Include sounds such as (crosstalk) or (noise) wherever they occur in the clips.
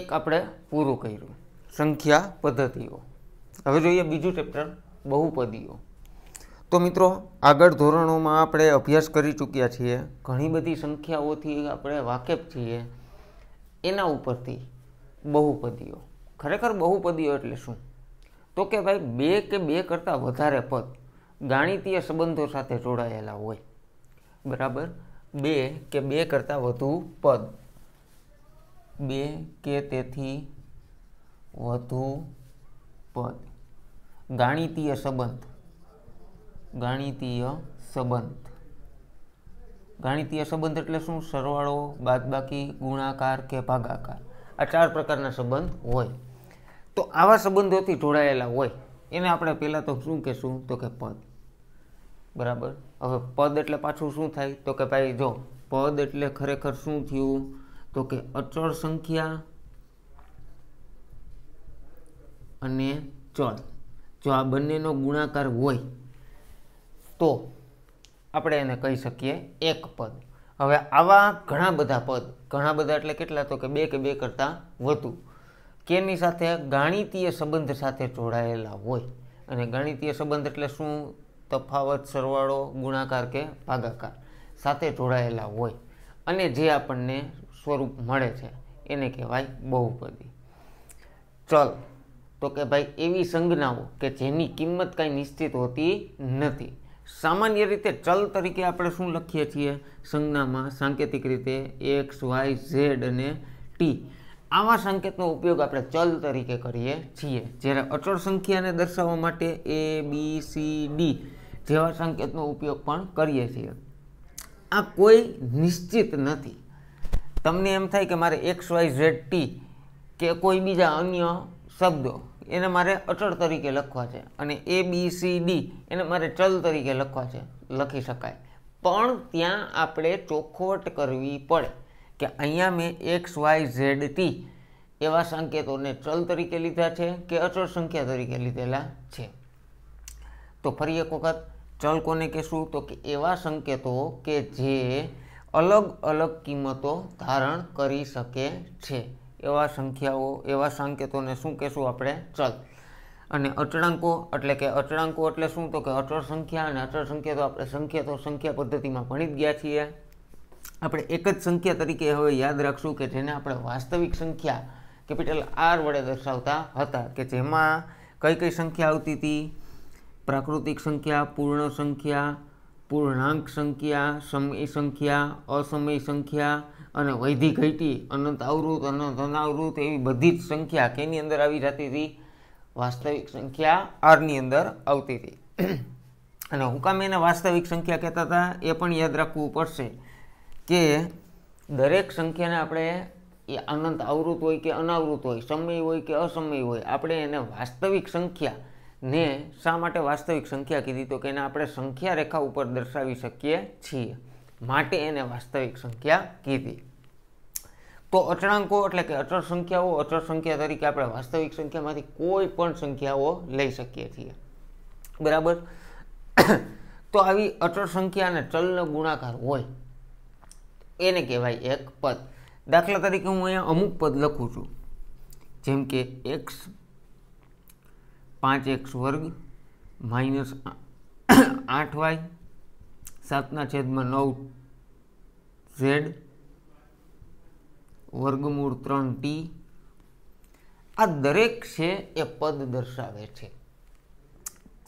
એક આપણે પૂરું કર્યું સંખ્યા પદ્ધતિઓ હવે જોઈએ બીજું ચેપ્ટર બહુપદીઓ તો મિત્રો આગળ ધોરણોમાં આપણે અભ્યાસ કરી ચૂક્યા છીએ ઘણી બધી સંખ્યાઓથી આપણે વાકેફ છીએ એના ઉપરથી બહુપદીઓ ખરેખર બહુપદીઓ એટલે શું તો કે ભાઈ બે કે બે કરતાં વધારે પદ ગાણિતીય સંબંધો સાથે જોડાયેલા હોય બરાબર બે કે બે કરતાં વધુ પદ બે કે તેથી વધુ પદ ગાણિતીય સંબંધ ગાણિતીય સંબંધ ગાણિતીય સંબંધ એટલે શું સરવાળો બાદબાકી ગુણાકાર કે ભાગાકાર આ ચાર પ્રકારના સંબંધ હોય તો આવા સંબંધોથી જોડાયેલા હોય એને આપણે પહેલાં તો શું કહેશું તો કે પદ બરાબર હવે પદ એટલે પાછું શું થાય તો કે ભાઈ જો પદ એટલે ખરેખર શું થયું તો કે અચળ સંખ્યા અને ચલ જો આ બંનેનો ગુણાકાર હોય તો આપણે એને કહી શકીએ એક પદ હવે આવા ઘણા બધા પદ ઘણા બધા એટલે કેટલા તો કે બે કે બે કરતાં વધુ કેની સાથે ગાણિતીય સંબંધ સાથે જોડાયેલા હોય અને ગાણિતીય સંબંધ એટલે શું તફાવત સરવાળો ગુણાકાર કે ભાગાકાર સાથે જોડાયેલા હોય અને જે આપણને સ્વરૂપ મળે છે એને કહેવાય બહુપદી ચલ તો કે ભાઈ એવી સંજ્ઞાઓ કે જેની કિંમત કાંઈ નિશ્ચિત હોતી નથી સામાન્ય રીતે ચલ તરીકે આપણે શું લખીએ છીએ સંજ્ઞામાં સાંકેતિક રીતે એક્સ વાય ઝેડ અને ટી આવા સંકેતનો ઉપયોગ આપણે ચલ તરીકે કરીએ છીએ જ્યારે અચળ સંખ્યાને દર્શાવવા માટે એ બી સી ડી જેવા સંકેતનો ઉપયોગ પણ કરીએ છીએ આ કોઈ નિશ્ચિત નથી તમને એમ થાય કે મારે એક્સ વાય ઝેડ ટી કે કોઈ બીજા અન્ય શબ્દો એને મારે અચળ તરીકે લખવા છે અને એ બી સી ડી એને મારે ચલ તરીકે લખવા છે લખી શકાય પણ ત્યાં આપણે ચોખવટ કરવી પડે કે અહીંયા મેં એક્સ વાય ઝેડ ટી એવા સંકેતોને ચલ તરીકે લીધા છે કે અચળ સંખ્યા તરીકે લીધેલા છે તો ફરી એક વખત ચલ કોને કહેશું તો કે એવા સંકેતો કે જે અલગ અલગ કિંમતો ધારણ કરી શકે છે એવા સંખ્યાઓ એવા સંકેતોને શું કહેશું આપણે ચલ અને અચળાંકો એટલે કે અચળાંકો એટલે શું તો કે અચળ સંખ્યા અને અચળ સંખ્યા તો આપણે સંખ્યા તો સંખ્યા પદ્ધતિમાં ભણી જ ગયા છીએ આપણે એક જ સંખ્યા તરીકે હવે યાદ રાખશું કે જેને આપણે વાસ્તવિક સંખ્યા કેપિટલ આર વડે દર્શાવતા હતા કે જેમાં કઈ કઈ સંખ્યા આવતી હતી પ્રાકૃતિક સંખ્યા પૂર્ણ સંખ્યા પૂર્ણાંક સંખ્યા સમય સંખ્યા અસમય સંખ્યા અને વૈધિક ઘટી અનંત આવૃત અનંત અનાવૃત એવી બધી જ સંખ્યા કેની અંદર આવી જતી હતી વાસ્તવિક સંખ્યા આરની અંદર આવતી હતી અને હુકામે એને વાસ્તવિક સંખ્યા કહેતા હતા એ પણ યાદ રાખવું પડશે કે દરેક સંખ્યાને આપણે એ અનંત આવૃત હોય કે અનાવૃત હોય સમય હોય કે અસમય હોય આપણે એને વાસ્તવિક સંખ્યા ને શા માટે વાસ્તવિક સંખ્યા કીધી તો કે એને આપણે સંખ્યા રેખા ઉપર દર્શાવી શકીએ છીએ માટે એને વાસ્તવિક સંખ્યા કીધી તો અચળાંકો એટલે કે અચળ સંખ્યાઓ અચળ સંખ્યા તરીકે આપણે વાસ્તવિક સંખ્યામાંથી કોઈ પણ સંખ્યાઓ લઈ શકીએ છીએ બરાબર તો આવી અચળ સંખ્યા અને ચલનો ગુણાકાર હોય એને કહેવાય એક પદ દાખલા તરીકે હું અહીંયા અમુક પદ લખું છું જેમ કે એક્સ પાંચ એક્સ વર્ગ માઇનસ આઠ વાય સાતના છેદમાં નવ ઝેડ વર્ગમૂળ ત્રણ ટી આ દરેક છે એ પદ દર્શાવે છે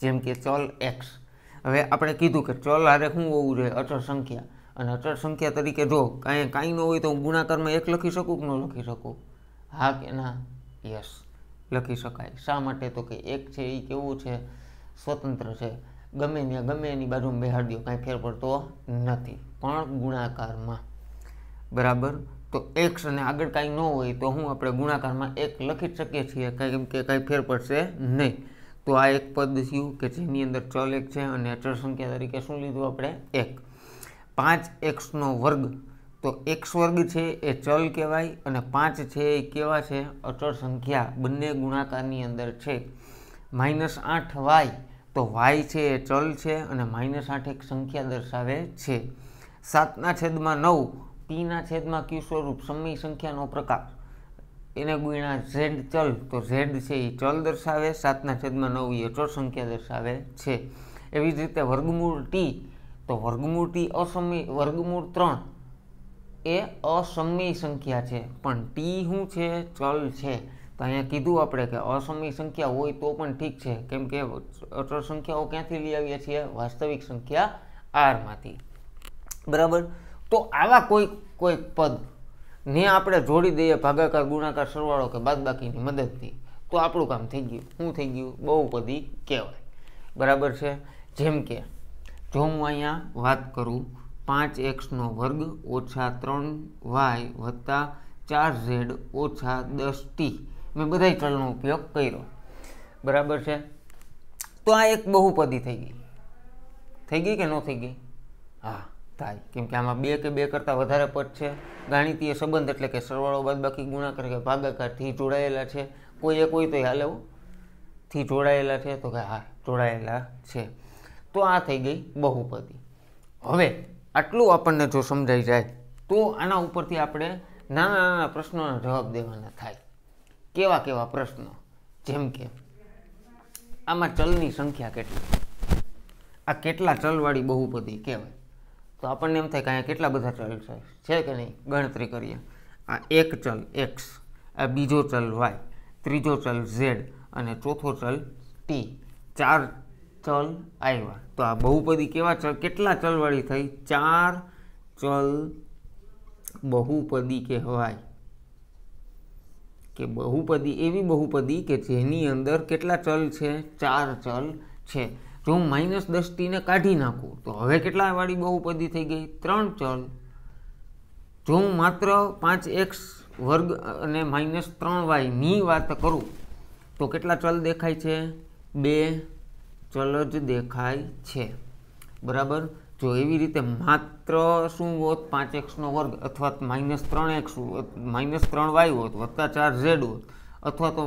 જેમ કે ચલ એક્સ હવે આપણે કીધું કે ચલ આરે શું હોવું જોઈએ અચળ સંખ્યા અને અચળ સંખ્યા તરીકે જો કાંઈ કાંઈ ન હોય તો હું ગુણાકારમાં એક લખી શકું કે ન લખી શકું હા કે ના યસ લખી શકાય શા માટે તો કે એક છે એ કેવું છે સ્વતંત્ર છે ગમે ત્યાં ગમે એની બાજુમાં બેહાડી દો કાંઈ ફેર પડતો નથી પણ ગુણાકારમાં બરાબર તો એક્સ અને આગળ કાંઈ ન હોય તો હું આપણે ગુણાકારમાં એક લખી શકીએ છીએ કાંઈ કેમ કે કાંઈ ફેર પડશે નહીં તો આ એક પદ થયું કે જેની અંદર ચલ એક છે અને અચળ સંખ્યા તરીકે શું લીધું આપણે એક પાંચ એક્સનો વર્ગ તો એક સ્વર્ગ છે એ ચલ કહેવાય અને પાંચ છે એ કેવા છે અચળ સંખ્યા બંને ગુણાકારની અંદર છે માઇનસ આઠ વાય તો વાય છે એ ચલ છે અને માઇનસ આઠ એક સંખ્યા દર્શાવે છે સાતના છેદમાં નવ પીના છેદમાં ક્યુ સ્વરૂપ સમય સંખ્યાનો પ્રકાર એને ગુણ્યા ઝેડ ચલ તો ઝેડ છે એ ચલ દર્શાવે સાતના છેદમાં નવ એ અચળ સંખ્યા દર્શાવે છે એવી જ રીતે વર્ગમૂળ ટી તો વર્ગમૂળ ટી અસમય વર્ગમૂળ ત્રણ એ અસમય સંખ્યા છે પણ ટી શું છે ચલ છે તો અહીંયા કીધું આપણે કે અસમય સંખ્યા હોય તો પણ ઠીક છે કેમ કે અચળ સંખ્યાઓ ક્યાંથી લઈ આવીએ છીએ વાસ્તવિક સંખ્યા આરમાંથી બરાબર તો આવા કોઈ કોઈ પદ ને આપણે જોડી દઈએ ભાગાકાર ગુણાકાર સરવાળો કે બાદબાકીની મદદથી તો આપણું કામ થઈ ગયું શું થઈ ગયું બહુપદી કહેવાય બરાબર છે જેમ કે જો હું અહીંયા વાત કરું પાંચ એક્સનો વર્ગ ઓછા ત્રણ વાય વત્તા ચાર ઝેડ ઓછા દસ ટી મેં બધા ચલનો ઉપયોગ કર્યો બરાબર છે તો આ એક બહુપદી થઈ ગઈ થઈ ગઈ કે ન થઈ ગઈ હા થાય કેમ કે આમાં બે કે બે કરતાં વધારે પદ છે ગાણિતીય સંબંધ એટલે કે સરવાળો બાદ બાકી ગુણાકાર કે ભાગાકારથી જોડાયેલા છે કોઈ એક હોય તો હાલે થી જોડાયેલા છે તો કે હા જોડાયેલા છે તો આ થઈ ગઈ બહુપદી હવે આટલું આપણને જો સમજાઈ જાય તો આના ઉપરથી આપણે નાના નાના પ્રશ્નોના જવાબ દેવાના થાય કેવા કેવા પ્રશ્નો જેમ કે આમાં ચલની સંખ્યા કેટલી આ કેટલા ચલવાળી બહુપદી કહેવાય તો આપણને એમ થાય કે અહીંયા કેટલા બધા ચલ છે છે કે નહીં ગણતરી કરીએ આ એક ચલ એક્સ આ બીજો ચલ વાય ત્રીજો ચલ ઝેડ અને ચોથો ચલ ટી ચાર ચલ આવ્યા તો આ બહુપદી કેવા ચલ કેટલા ચલવાળી થઈ ચાર ચલ બહુપદી કહેવાય કે બહુપદી એવી બહુપદી કે જેની અંદર કેટલા ચલ છે ચાર ચલ છે જો હું માઇનસ દસટીને કાઢી નાખું તો હવે કેટલા વાળી બહુપદી થઈ ગઈ ત્રણ ચલ જો હું માત્ર પાંચ એક્સ વર્ગ અને માઇનસ ત્રણ વાયની વાત કરું તો કેટલા ચલ દેખાય છે બે ચલ જ દેખાય છે બરાબર જો એવી રીતે માત્ર શું હોત પાંચ એક્સનો વર્ગ અથવા માઇનસ ત્રણ એક્સ માઇનસ ત્રણ વાય હોત વત્તા ચાર ઝેડ હોત અથવા તો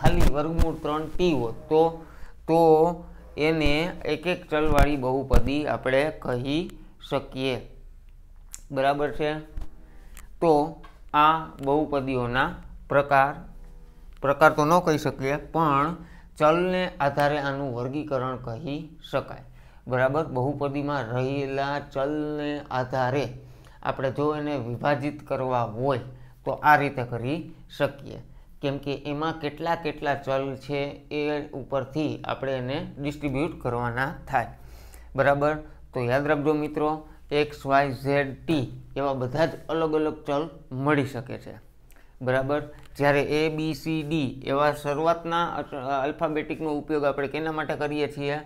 ખાલી વર્ગમૂળ ત્રણ ટી હોત તો તો એને એક એક ચલવાળી બહુપદી આપણે કહી શકીએ બરાબર છે તો આ બહુપદીઓના પ્રકાર પ્રકાર તો ન કહી શકીએ પણ ચલને આધારે આનું વર્ગીકરણ કહી શકાય બરાબર બહુપદીમાં રહેલા ચલને આધારે આપણે જો એને વિભાજિત કરવા હોય તો આ રીતે કરી શકીએ કેમ કે એમાં કેટલા કેટલા ચલ છે એ ઉપરથી આપણે એને ડિસ્ટ્રીબ્યુટ કરવાના થાય બરાબર તો યાદ રાખજો મિત્રો એક્સ વાય ઝેડ ટી એવા બધા જ અલગ અલગ ચલ મળી શકે છે બરાબર જ્યારે એ બી સી ડી એવા શરૂઆતના આલ્ફાબેટિકનો ઉપયોગ આપણે કેના માટે કરીએ છીએ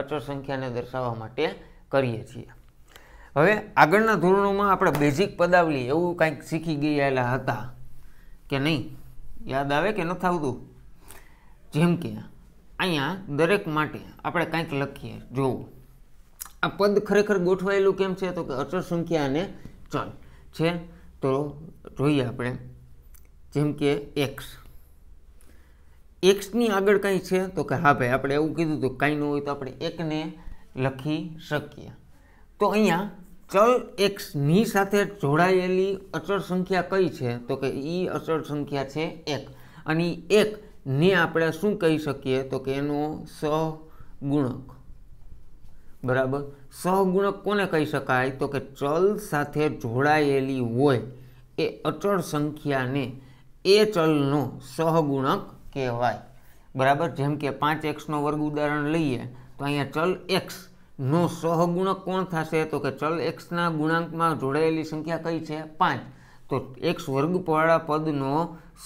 અચળ સંખ્યાને દર્શાવવા માટે કરીએ છીએ હવે આગળના ધોરણોમાં આપણે બેઝિક પદાવલી એવું કંઈક શીખી ગયેલા હતા કે નહીં યાદ આવે કે નથી આવતું જેમ કે અહીંયા દરેક માટે આપણે કંઈક લખીએ જોવું આ પદ ખરેખર ગોઠવાયેલું કેમ છે તો કે અચળ સંખ્યા અને ચલ છે તો જોઈએ આપણે જેમ કે એક્સ એક્સની આગળ કંઈ છે તો કે હા ભાઈ આપણે એવું કીધું હતું કાંઈ ન હોય તો આપણે એકને લખી શકીએ તો અહીંયા ચલ એક્સની સાથે જોડાયેલી અચળ સંખ્યા કઈ છે તો કે એ અચળ સંખ્યા છે એક અને એક ને આપણે શું કહી શકીએ તો કે એનો સહગુણક બરાબર સહગુણક કોને કહી શકાય તો કે ચલ સાથે જોડાયેલી હોય એ અચળ સંખ્યાને એ ચલનું સહગુણક કહેવાય બરાબર જેમ કે પાંચ એક્સનો વર્ગ ઉદાહરણ લઈએ તો અહીંયા ચલ એક્સનો નો સહગુણક કોણ થશે તો કે ચલ એક્સના ગુણાંકમાં જોડાયેલી સંખ્યા કઈ છે પાંચ તો એક્સ વર્ગવાળા પદનો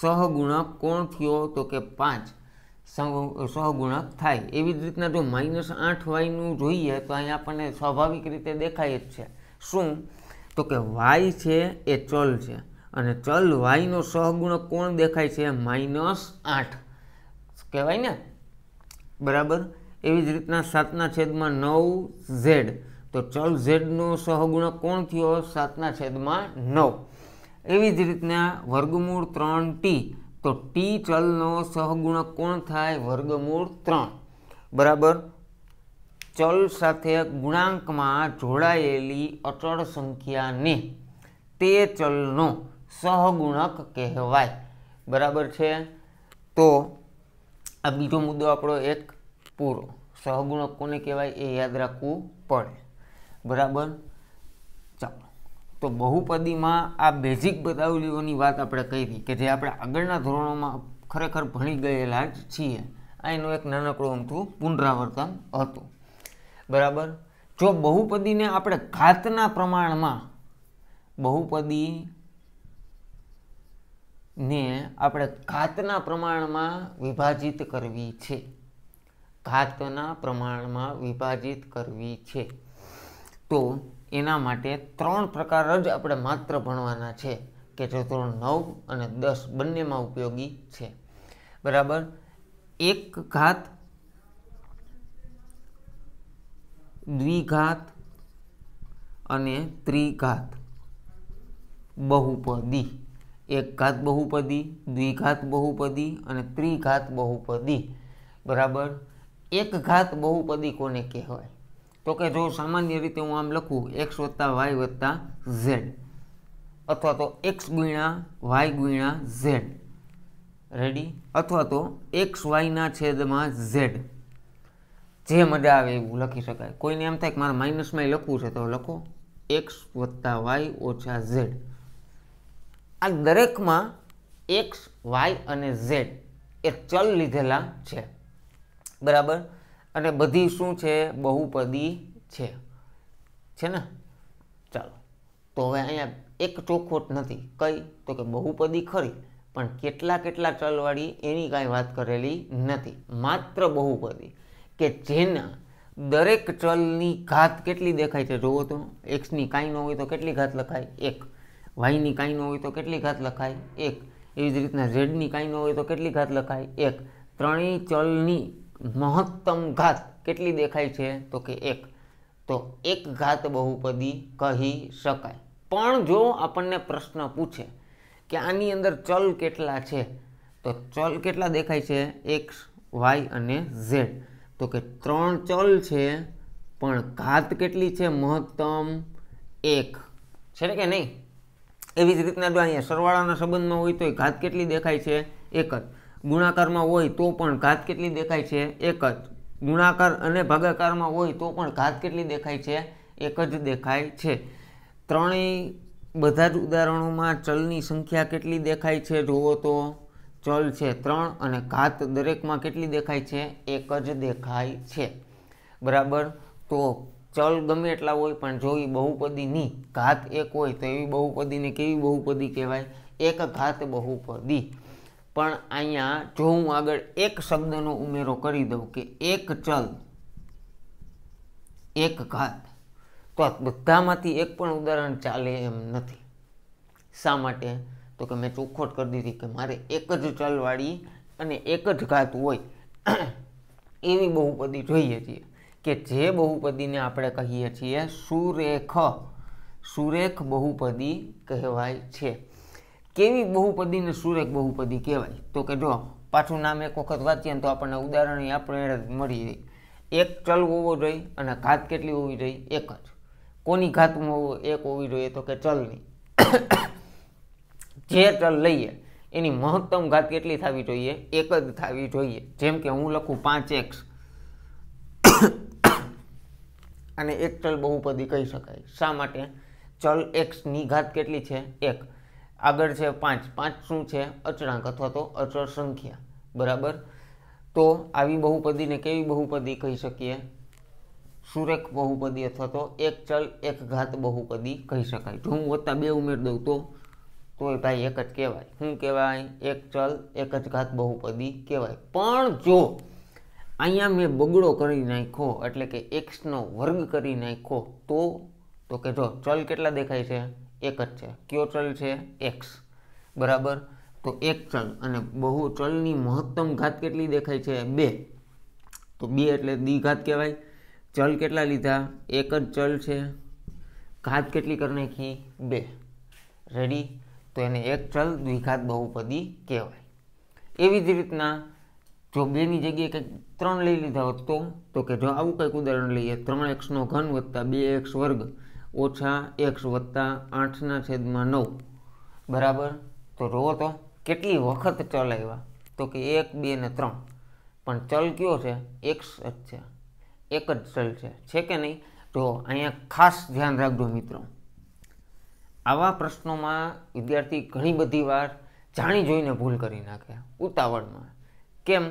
સહગુણક કોણ થયો તો કે પાંચ સહગુણક થાય એવી જ રીતના જો માઇનસ આઠ વાયનું જોઈએ તો અહીંયા આપણને સ્વાભાવિક રીતે દેખાય જ છે શું તો કે વાય છે એ ચલ છે અને ચલ વાયનો સહગુણ કોણ દેખાય છે માઇનસ આઠ કહેવાય ને બરાબર એવી જ રીતના સાતના છેદમાં નવ ઝેડ તો ચલ ઝેડનો સહગુણ કોણ થયો સાતના છેદમાં નવ એવી જ રીતના વર્ગમૂળ ત્રણ ટી તો ટી ચલનો સહગુણ કોણ થાય વર્ગમૂળ ત્રણ બરાબર ચલ સાથે ગુણાંકમાં જોડાયેલી અચળ સંખ્યાને તે ચલનો સહગુણક કહેવાય બરાબર છે તો આ બીજો મુદ્દો આપણો એક પૂરો સહગુણક કોને કહેવાય એ યાદ રાખવું પડે બરાબર ચાલો તો બહુપદીમાં આ બેઝિક બતાવલીઓની વાત આપણે કહી કે જે આપણે આગળના ધોરણોમાં ખરેખર ભણી ગયેલા જ છીએ આ એનું એક નાનકડું અમથું પુનરાવર્તન હતું બરાબર જો બહુપદીને આપણે ઘાતના પ્રમાણમાં બહુપદી ને આપણે ઘાતના પ્રમાણમાં વિભાજિત કરવી છે ઘાતના પ્રમાણમાં વિભાજિત કરવી છે તો એના માટે ત્રણ પ્રકાર જ આપણે માત્ર ભણવાના છે કે જો ધોરણ નવ અને દસ બંનેમાં ઉપયોગી છે બરાબર એક ઘાત દ્વિઘાત અને ત્રિઘાત બહુપદી એક ઘાત બહુપદી દ્વિઘાત બહુપદી અને ત્રિઘાત બહુપદી બરાબર એક ઘાત બહુપદી કોને કહેવાય તો કે જો સામાન્ય રીતે હું આમ લખું એક્સ વત્તા વાય વત્તા ઝેડ અથવા તો એક્સ ગુણ્યા વાય ગુણ્યા ઝેડ રેડી અથવા તો એક્સ વાયના છેદમાં ઝેડ જે મજા આવે એવું લખી શકાય કોઈને એમ થાય કે મારે માઇનસમાં લખવું છે તો લખો એક્સ વત્તા વાય ઓછા ઝેડ આ દરેકમાં એક્સ વાય અને ઝેડ એ ચલ લીધેલા છે બરાબર અને બધી શું છે બહુપદી છે છે ને ચાલો તો હવે અહીંયા એક ચોખોટ નથી કઈ તો કે બહુપદી ખરી પણ કેટલા કેટલા ચલવાળી એની કાંઈ વાત કરેલી નથી માત્ર બહુપદી કે જેના દરેક ચલની ઘાત કેટલી દેખાય છે જુઓ તો એક્સની કાંઈ ન હોય તો કેટલી ઘાત લખાય એક વાયની કાંઈનો હોય તો કેટલી ઘાત લખાય એક એવી જ રીતના ઝેડની કાંઈનો હોય તો કેટલી ઘાત લખાય એક ત્રણેય ચલની મહત્તમ ઘાત કેટલી દેખાય છે તો કે એક તો એક ઘાત બહુપદી કહી શકાય પણ જો આપણને પ્રશ્ન પૂછે કે આની અંદર ચલ કેટલા છે તો ચલ કેટલા દેખાય છે એક્સ વાય અને ઝેડ તો કે ત્રણ ચલ છે પણ ઘાત કેટલી છે મહત્તમ એક છે ને કે નહીં એવી જ રીતના જો અહીંયા સરવાળાના સંબંધમાં હોય તો ઘાત કેટલી દેખાય છે એક જ ગુણાકારમાં હોય તો પણ ઘાત કેટલી દેખાય છે એક જ ગુણાકાર અને ભાગાકારમાં હોય તો પણ ઘાત કેટલી દેખાય છે એક જ દેખાય છે ત્રણેય બધા જ ઉદાહરણોમાં ચલની સંખ્યા કેટલી દેખાય છે જુઓ તો ચલ છે ત્રણ અને ઘાત દરેકમાં કેટલી દેખાય છે એક જ દેખાય છે બરાબર તો ચલ ગમે એટલા હોય પણ જો એ નહીં ઘાત એક હોય તો એવી બહુપદીને કેવી બહુપદી કહેવાય એક ઘાત બહુપદી પણ અહીંયા જો હું આગળ એક શબ્દનો ઉમેરો કરી દઉં કે એક ચલ એક ઘાત તો બધામાંથી એક પણ ઉદાહરણ ચાલે એમ નથી શા માટે તો કે મેં ચોખ્ખોટ કરી દીધી કે મારે એક જ ચલવાળી અને એક જ ઘાત હોય એવી બહુપદી જોઈએ છીએ કે જે બહુપદીને આપણે કહીએ છીએ સુરેખ સુરેખ બહુપદી કહેવાય છે કેવી બહુપદીને સુરેખ બહુપદી કહેવાય તો કે જો પાછું નામ એક વખત વાંચીએ તો આપણને ઉદાહરણ આપણે મળી રહી એક ચલ હોવો જોઈએ અને ઘાત કેટલી હોવી જોઈએ એક જ કોની ઘાતમાં એક હોવી જોઈએ તો કે ચલની (coughs) જે ચલ લઈએ એની મહત્તમ ઘાત કેટલી થવી જોઈએ એક જ થવી જોઈએ જેમ કે હું લખું પાંચ એક્સ અને એક ચલ બહુપદી કહી શકાય શા માટે ચલ એક્સની ઘાત કેટલી છે એક આગળ છે પાંચ પાંચ શું છે અચળાંક અથવા તો અચળ સંખ્યા બરાબર તો આવી બહુપદીને કેવી બહુપદી કહી શકીએ સુરેખ બહુપદી અથવા તો એક ચલ એક ઘાત બહુપદી કહી શકાય જો હું વત્તા બે ઉમેર દઉં તો તો ભાઈ એક જ કહેવાય શું કહેવાય એક ચલ એક જ ઘાત બહુપદી કહેવાય પણ જો અહીંયા મેં બગડો કરી નાખ્યો એટલે કે એક્સનો વર્ગ કરી નાખ્યો તો તો કે જો ચલ કેટલા દેખાય છે એક જ છે કયો ચલ છે એક્સ બરાબર તો એક ચલ અને બહુ ચલની મહત્તમ ઘાત કેટલી દેખાય છે બે તો બે એટલે દ્વિઘાત કહેવાય ચલ કેટલા લીધા એક જ ચલ છે ઘાત કેટલી કરી નાખી બે રેડી તો એને એક ચલ દ્વિઘાત બહુપદી કહેવાય એવી જ રીતના જો બેની જગ્યાએ કંઈક ત્રણ લઈ લીધા હોત તો તો કે જો આવું કંઈક ઉદાહરણ લઈએ ત્રણ એક્સનો ઘન વત્તા બે એક્સ વર્ગ ઓછા એક્સ વત્તા આઠના છેદમાં નવ બરાબર તો જોવો તો કેટલી વખત ચલ આવ્યા તો કે એક બે ને ત્રણ પણ ચલ કયો છે એક્સ જ છે એક જ ચલ છે છે કે નહીં તો અહીંયા ખાસ ધ્યાન રાખજો મિત્રો આવા પ્રશ્નોમાં વિદ્યાર્થી ઘણી બધી વાર જાણી જોઈને ભૂલ કરી નાખે ઉતાવળમાં કેમ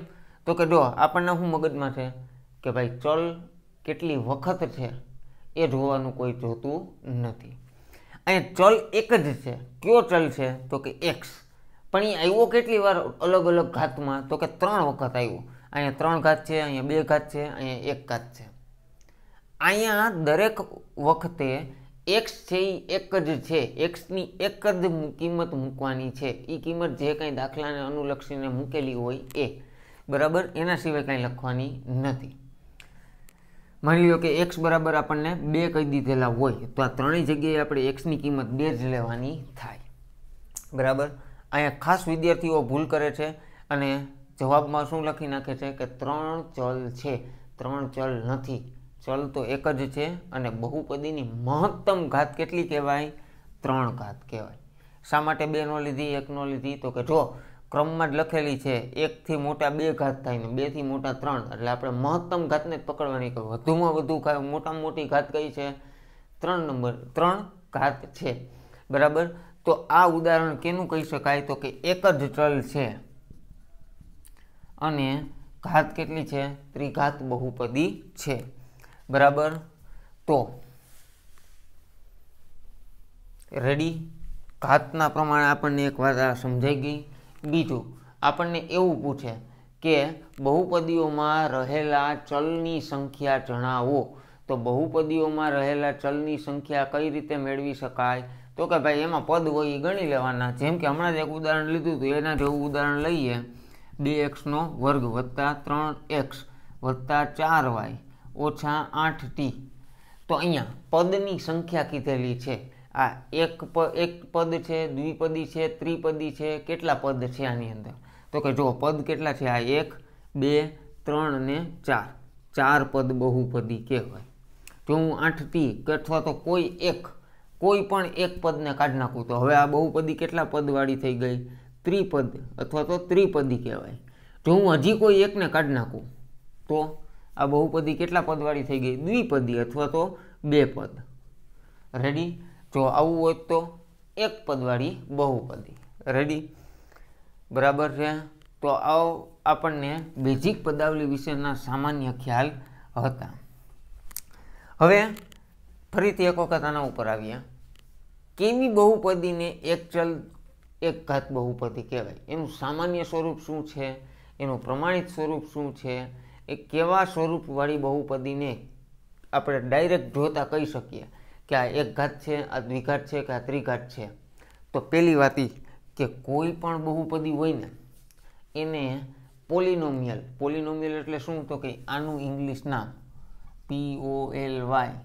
તો કે જો આપણને શું મગજમાં છે કે ભાઈ ચલ કેટલી વખત છે એ જોવાનું કોઈ જોતું નથી અહીંયા ચલ એક જ છે કયો ચલ છે તો કે એક્સ પણ એ આવ્યો કેટલી વાર અલગ અલગ ઘાતમાં તો કે ત્રણ વખત આવ્યું અહીંયા ત્રણ ઘાત છે અહીંયા બે ઘાત છે અહીંયા એક ઘાત છે અહીંયા દરેક વખતે એક્સ છે એ એક જ છે એક્સની એક જ કિંમત મૂકવાની છે એ કિંમત જે કંઈ દાખલાને અનુલક્ષીને મૂકેલી હોય એ બરાબર એના સિવાય કંઈ લખવાની નથી માની લો કે એક્સ બરાબર આપણને બે કહી દીધેલા હોય તો આ ત્રણેય જગ્યાએ આપણે એક્સની કિંમત બે જ લેવાની થાય બરાબર અહીંયા ખાસ વિદ્યાર્થીઓ ભૂલ કરે છે અને જવાબમાં શું લખી નાખે છે કે ત્રણ ચલ છે ત્રણ ચલ નથી ચલ તો એક જ છે અને બહુપદીની મહત્તમ ઘાત કેટલી કહેવાય ત્રણ ઘાત કહેવાય શા માટે બે નો લીધી એક નો લીધી તો કે જો ક્રમમાં જ લખેલી છે એકથી મોટા બે ઘાત થાય ને બેથી મોટા ત્રણ એટલે આપણે મહત્તમ ઘાતને જ પકડવાની કે વધુમાં વધુ મોટામાં મોટી ઘાત કઈ છે ત્રણ નંબર ત્રણ ઘાત છે બરાબર તો આ ઉદાહરણ કેનું કહી શકાય તો કે એક જ ચલ છે અને ઘાત કેટલી છે ત્રિઘાત બહુપદી છે બરાબર તો રેડી ઘાતના પ્રમાણે આપણને એક વાત સમજાઈ ગઈ બીજું આપણને એવું પૂછે કે બહુપદીઓમાં રહેલા ચલની સંખ્યા જણાવો તો બહુપદીઓમાં રહેલા ચલની સંખ્યા કઈ રીતે મેળવી શકાય તો કે ભાઈ એમાં પદ હોય એ ગણી લેવાના જેમ કે હમણાં જ એક ઉદાહરણ લીધું હતું એના જેવું ઉદાહરણ લઈએ બે એક્સનો વર્ગ વત્તા ત્રણ એક્સ વત્તા ચાર વાય ઓછા આઠ ટી તો અહીંયા પદની સંખ્યા કીધેલી છે આ એક એક પદ છે દ્વિપદી છે ત્રિપદી છે કેટલા પદ છે આની અંદર તો કે જો પદ કેટલા છે આ એક બે ત્રણ ને ચાર ચાર પદ બહુપદી કહેવાય જો હું કે અથવા તો કોઈ એક કોઈ પણ એક પદને કાઢી નાખું તો હવે આ બહુપદી કેટલા પદવાળી થઈ ગઈ ત્રિપદ અથવા તો ત્રિપદી કહેવાય જો હું હજી કોઈ એકને કાઢી નાખું તો આ બહુપદી કેટલા પદવાળી થઈ ગઈ દ્વિપદી અથવા તો બે પદ રેડી જો આવું હોય તો એક પદવાળી બહુપદી રેડી બરાબર છે તો આવો આપણને બેઝિક પદાવલી વિશેના સામાન્ય ખ્યાલ હતા હવે ફરીથી એક વખત આના ઉપર આવ્યા કેવી બહુપદીને એક ચલ એક ઘાત બહુપદી કહેવાય એનું સામાન્ય સ્વરૂપ શું છે એનું પ્રમાણિત સ્વરૂપ શું છે એ કેવા સ્વરૂપવાળી બહુપદીને આપણે ડાયરેક્ટ જોતા કહી શકીએ કે આ એક ઘાત છે આ દ્વિઘાત છે કે આ ત્રિઘાત છે તો પહેલી વાત એ કે કોઈ પણ બહુપદી હોય ને એને પોલિનોમિયલ પોલિનોમિયલ એટલે શું તો કે આનું ઇંગ્લિશ નામ પી એલ વાય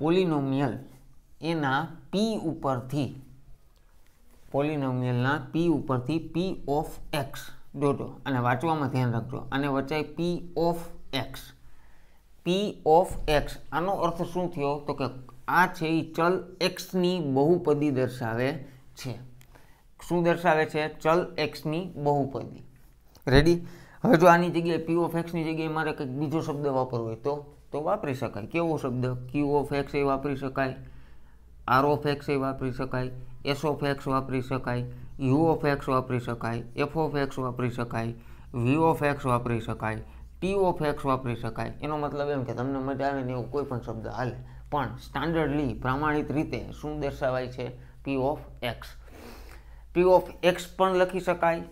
પોલિનોમિયલ એના પી ઉપરથી પોલિનોમિયલના પી ઉપરથી પી ઓફ એક્સ જોજો અને વાંચવામાં ધ્યાન રાખજો અને વચ્ચે p of x p of x આનો અર્થ શું થયો તો કે આ છે એ ચલ એક્સની બહુપદી દર્શાવે છે શું દર્શાવે છે ચલ એક્સની બહુપદી રેડી હવે જો આની જગ્યાએ પી ઓફ એક્સની જગ્યાએ મારે કંઈક બીજો શબ્દ વાપરવો હોય તો તો વાપરી શકાય કેવો શબ્દ ક્યુ ઓફ એક્સ એ વાપરી શકાય આર ઓફ એક્સ એ વાપરી શકાય એસ ઓફ એક્સ વાપરી શકાય યુ ઓફ એક્સ વાપરી શકાય એફ ઓફ એક્સ વાપરી શકાય વી ઓફ એક્સ વાપરી શકાય ટી ઓફ એક્સ વાપરી શકાય એનો મતલબ એમ કે તમને મજા આવે ને એવું કોઈ પણ શબ્દ હાલે પણ સ્ટાન્ડર્ડલી પ્રમાણિત રીતે શું દર્શાવાય છે p of x p of x પણ લખી શકાય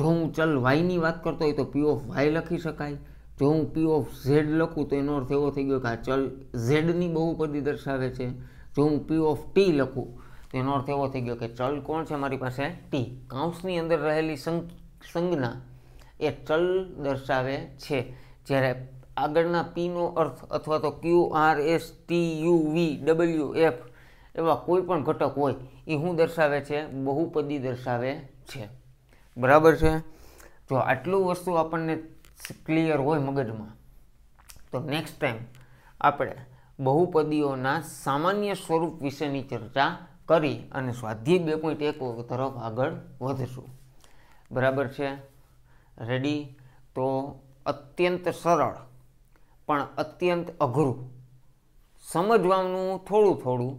જો હું ચલ વાયની વાત કરતો હોય તો પી ઓફ વાય લખી શકાય જો હું પી ઓફ ઝેડ લખું તો એનો અર્થ એવો થઈ ગયો કે આ ચલ ઝેડની બહુપદી દર્શાવે છે જો હું પી ઓફ ટી લખું તેનો અર્થ એવો થઈ ગયો કે ચલ કોણ છે મારી પાસે ટી કાઉન્સની અંદર રહેલી સંજ્ઞા એ ચલ દર્શાવે છે જ્યારે આગળના પીનો અર્થ અથવા તો q r s t u v ડબલ્યુ એફ એવા કોઈ પણ ઘટક હોય એ શું દર્શાવે છે બહુપદી દર્શાવે છે બરાબર છે જો આટલું વસ્તુ આપણને ક્લિયર હોય મગજમાં તો નેક્સ્ટ ટાઈમ આપણે બહુપદીઓના સામાન્ય સ્વરૂપ વિશેની ચર્ચા કરી અને સ્વાધ્યાય બે પોઈન્ટ એક તરફ આગળ વધશું બરાબર છે રેડી તો અત્યંત સરળ પણ અત્યંત અઘરું સમજવાનું થોડું થોડું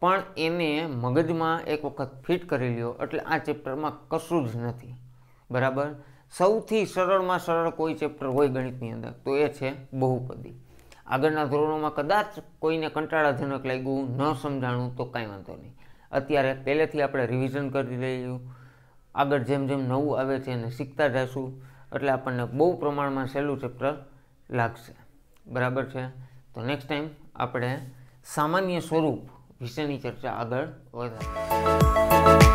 પણ એને મગજમાં એક વખત ફિટ કરી લ્યો એટલે આ ચેપ્ટરમાં કશું જ નથી બરાબર સૌથી સરળમાં સરળ કોઈ ચેપ્ટર હોય ગણિતની અંદર તો એ છે બહુપદી આગળના ધોરણોમાં કદાચ કોઈને કંટાળાજનક લાગ્યું ન સમજાણું તો કાંઈ વાંધો નહીં અત્યારે પહેલેથી આપણે રિવિઝન કરી લઈએ આગળ જેમ જેમ નવું આવે છે એને શીખતા જઈશું એટલે આપણને બહુ પ્રમાણમાં સહેલું ચેપ્ટર લાગશે બરાબર છે તો નેક્સ્ટ ટાઈમ આપણે સામાન્ય સ્વરૂપ વિશેની ચર્ચા આગળ વધારીએ